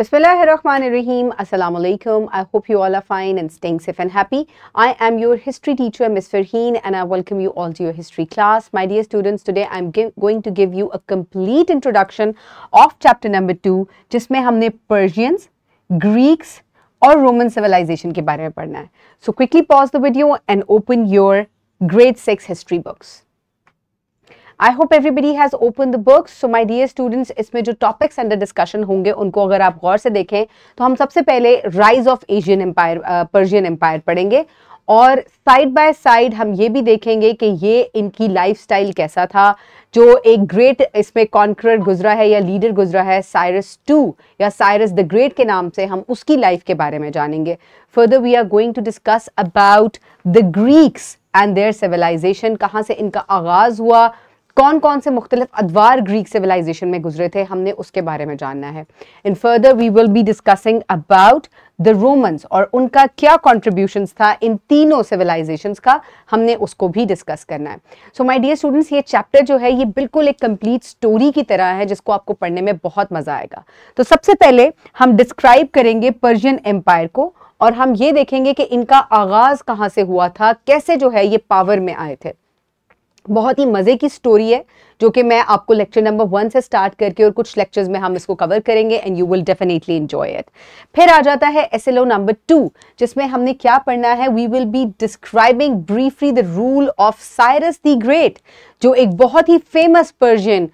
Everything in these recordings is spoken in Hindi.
Bismillahirrahmanirrahim. Assalamu alaikum. I hope you all are fine and staying safe and happy. I am your history teacher, Ms. Farheen, and I welcome you all to your history class. My dear students, today I'm going to give you a complete introduction of chapter number two, we have Persians, Greeks or Roman civilization के बारे में पढ़ना है. So quickly pause the video and open your grade 6 history books. I hope everybody has open the books so my dear students इसमें जो टॉपिक्स अंडर डिस्कशन होंगे उनको अगर आप गौर से देखें तो हम सबसे पहले rise of Asian empire Persian empire पढ़ेंगे और साइड बाय साइड हम ये भी देखेंगे कि ये इनकी लाइफस्टाइल कैसा था जो एक ग्रेट इसमें कॉन्करर गुजरा है या लीडर गुजरा है साइरस टू या साइरस द ग्रेट के नाम से हम उसकी लाइफ के बारे में जानेंगे further we are going to discuss about the Greeks and their civilization कहाँ से इनका आगाज़ हुआ कौन कौन से मुख्तलिफ अदवार ग्रीक सिविलाइजेशन में गुजरे थे हमने उसके बारे में जानना है इन further we will be discussing about the Romans और उनका क्या कॉन्ट्रीब्यूशन था इन तीनों सिविलाइजेशन का हमने उसको भी डिस्कस करना है सो माई डियर स्टूडेंट्स ये चैप्टर जो है ये बिल्कुल एक कम्प्लीट स्टोरी की तरह है जिसको आपको पढ़ने में बहुत मजा आएगा तो सबसे पहले हम डिस्क्राइब करेंगे पर्जियन एम्पायर को और हम ये देखेंगे कि इनका आगाज कहाँ से हुआ था कैसे जो है ये पावर में आए थे बहुत ही मज़े की स्टोरी है जो कि मैं आपको लेक्चर नंबर वन से स्टार्ट करके और कुछ लेक्चर्स में हम इसको कवर करेंगे and you will definitely enjoy it फिर आ जाता है एस नंबर टू जिसमें हमने क्या पढ़ना है we will be describing briefly the rule of Cyrus the great जो एक बहुत ही फेमस पर्जियन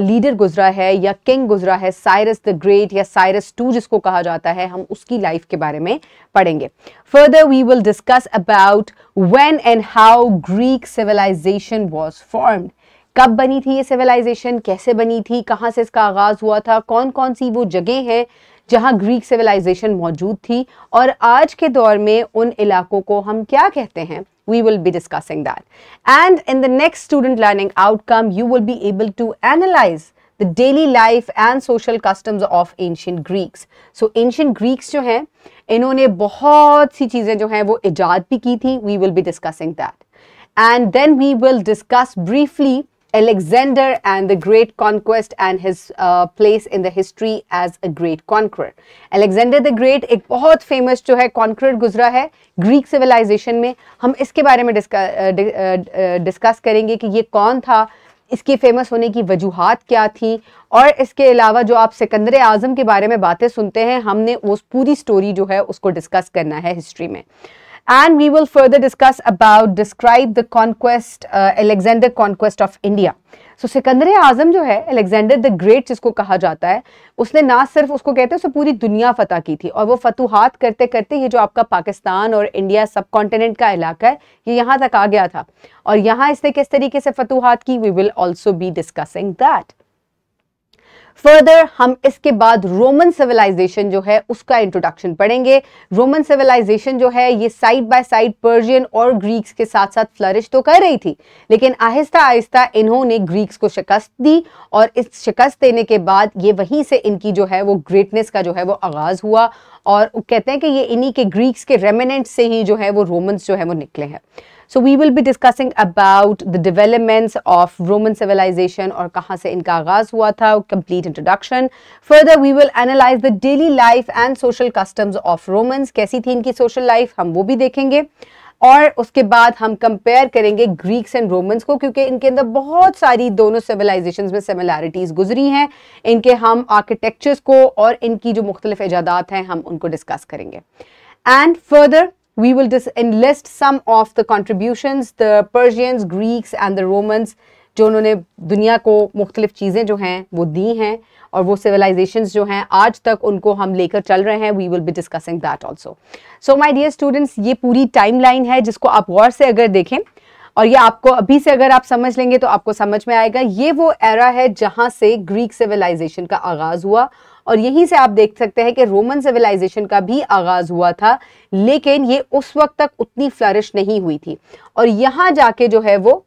लीडर गुजरा है या किंग गुजरा है साइरस द ग्रेट या साइरस टू जिसको कहा जाता है हम उसकी लाइफ के बारे में पढ़ेंगे further we will discuss about when and how Greek civilization was formed कब बनी थी ये सिविलाइजेशन कैसे बनी थी कहाँ से इसका आगाज हुआ था कौन कौन सी वो जगह हैं जहाँ ग्रीक सिविलाइजेशन मौजूद थी और आज के दौर में उन इलाकों को हम क्या कहते हैं we will be discussing that and in the next student learning outcome you will be able to analyse the daily life and social customs of ancient Greeks so ancient Greeks जो हैं इन्होंने बहुत सी चीज़ें जो हैं वो ईजाद भी की थी we will be discussing that and then we will discuss briefly Alexander and the Great Conquest and his uh, place in the history as a great conqueror. Alexander the Great एक बहुत फेमस जो है कॉन्करर गुजरा है ग्रीक सिविलाइजेशन में हम इसके बारे में discuss discuss uh, uh, uh, करेंगे कि ये कौन था इसके फेमस होने की वजूहत क्या थी और इसके अलावा जो आप सिकंदर आज़म के बारे में बातें सुनते हैं हमने उस पूरी स्टोरी जो है उसको डिस्कस करना है हिस्ट्री में and we will further discuss about describe the conquest uh, Alexander conquest of India. सो सिकंदर आजम जो है अलेक्जेंडर द ग्रेट जिसको कहा जाता है उसने ना सिर्फ उसको कहते हैं उसने पूरी दुनिया फतह की थी और वो फतूहत करते करते ये जो आपका पाकिस्तान और इंडिया सब कॉन्टिनेंट का इलाका है ये यहाँ तक आ गया था और यहाँ इसने किस तरीके से फतूहत की we will also be discussing that further हम इसके बाद रोमन सिविलाइजेशन जो है उसका इंट्रोडक्शन पढ़ेंगे रोमन सिविलाइजेशन जो है ये साइड बाय साइड पर्जियन और ग्रीक्स के साथ साथ फ्लरिश तो कर रही थी लेकिन आहिस्ता आहिस्ता इन्होंने ग्रीक्स को शिकस्त दी और इस शिकस्त देने के बाद ये वहीं से इनकी जो है वो ग्रेटनेस का जो है वो आगाज़ हुआ और कहते हैं कि ये इन्हीं के ग्रीक्स के रेमिनेंट से ही जो है वो रोमन्स जो है वो निकले हैं so we will be discussing about the developments of Roman civilization और कहाँ से इनका आगाज हुआ था complete introduction further we will analyse the daily life and social customs of Romans कैसी थी इनकी सोशल लाइफ हम वो भी देखेंगे और उसके बाद हम कंपेयर करेंगे ग्रीक्स एंड रोमन्स को क्योंकि इनके अंदर बहुत सारी दोनों सिविलाइजेशंस में सिमिलैरिटीज़ गुजरी हैं इनके हम आर्किटेक्चर्स को और इनकी जो मुख्तलिफ ईजादात हैं हम उनको डिस्कस करेंगे and further we will just enlist some of the contributions the Persians, Greeks and the Romans जो उन्होंने दुनिया को मुख्तलिफ चीज़ें जो हैं वो दी हैं और वो सिविलाइजेशन जो हैं आज तक उनको हम लेकर चल रहे हैं we will be discussing that also so my dear students ये पूरी टाइम लाइन है जिसको आप गौर से अगर देखें और ये आपको अभी से अगर आप समझ लेंगे तो आपको समझ में आएगा ये वो एरा है जहाँ से ग्रीक सिविलाइजेशन का आगाज़ हुआ और यहीं से आप देख सकते हैं कि रोमन सिविलाइजेशन का भी आगाज़ हुआ था लेकिन ये उस वक्त तक उतनी फ्लरिश नहीं हुई थी और यहाँ जाके जो है वो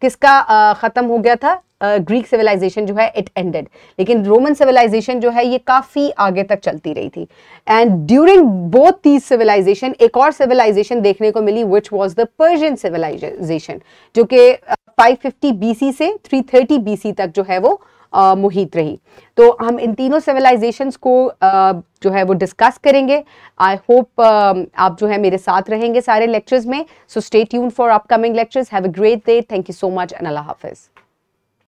किसका ख़त्म हो गया था ग्रीक सिविलाइजेशन जो है इट एंडेड लेकिन रोमन सिविलाइजेशन जो है ये काफ़ी आगे तक चलती रही थी and during both these civilization एक और सिविलाइजेशन देखने को मिली which was the Persian civilization जो कि 550 बीसी से 330 बीसी तक जो है वो मुहित रही तो हम इन तीनों सिविलाइजेशंस को जो है वो डिस्कस करेंगे आई होप आप जो है मेरे साथ रहेंगे सारे लेक्चर्स में so stay tuned for upcoming lectures have a great day thank you so much and अल्लाह हाफिज़